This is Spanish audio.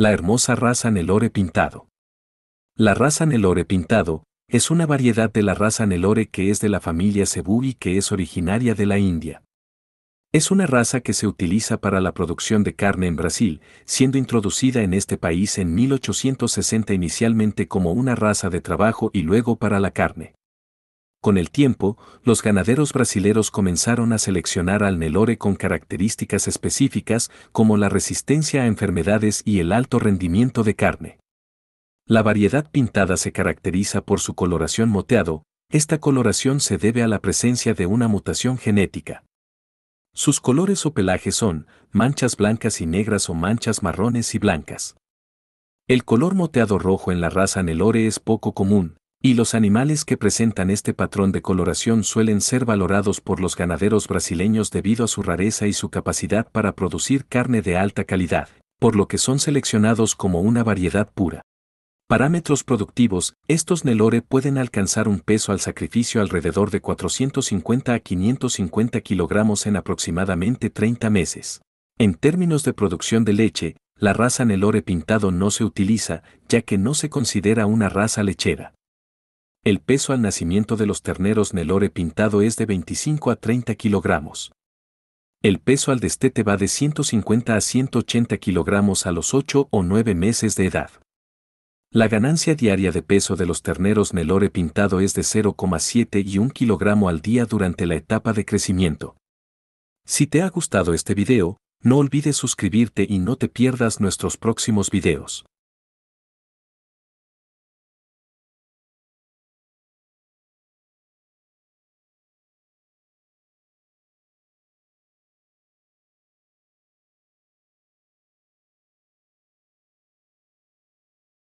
la hermosa raza Nelore pintado. La raza Nelore pintado es una variedad de la raza Nelore que es de la familia Cebú y que es originaria de la India. Es una raza que se utiliza para la producción de carne en Brasil, siendo introducida en este país en 1860 inicialmente como una raza de trabajo y luego para la carne. Con el tiempo, los ganaderos brasileros comenzaron a seleccionar al Nelore con características específicas como la resistencia a enfermedades y el alto rendimiento de carne. La variedad pintada se caracteriza por su coloración moteado, esta coloración se debe a la presencia de una mutación genética. Sus colores o pelajes son manchas blancas y negras o manchas marrones y blancas. El color moteado rojo en la raza Nelore es poco común, y los animales que presentan este patrón de coloración suelen ser valorados por los ganaderos brasileños debido a su rareza y su capacidad para producir carne de alta calidad, por lo que son seleccionados como una variedad pura. Parámetros productivos, estos Nelore pueden alcanzar un peso al sacrificio alrededor de 450 a 550 kilogramos en aproximadamente 30 meses. En términos de producción de leche, la raza Nelore pintado no se utiliza, ya que no se considera una raza lechera. El peso al nacimiento de los terneros Nelore pintado es de 25 a 30 kilogramos. El peso al destete va de 150 a 180 kilogramos a los 8 o 9 meses de edad. La ganancia diaria de peso de los terneros Nelore pintado es de 0,7 y 1 kilogramo al día durante la etapa de crecimiento. Si te ha gustado este video, no olvides suscribirte y no te pierdas nuestros próximos videos.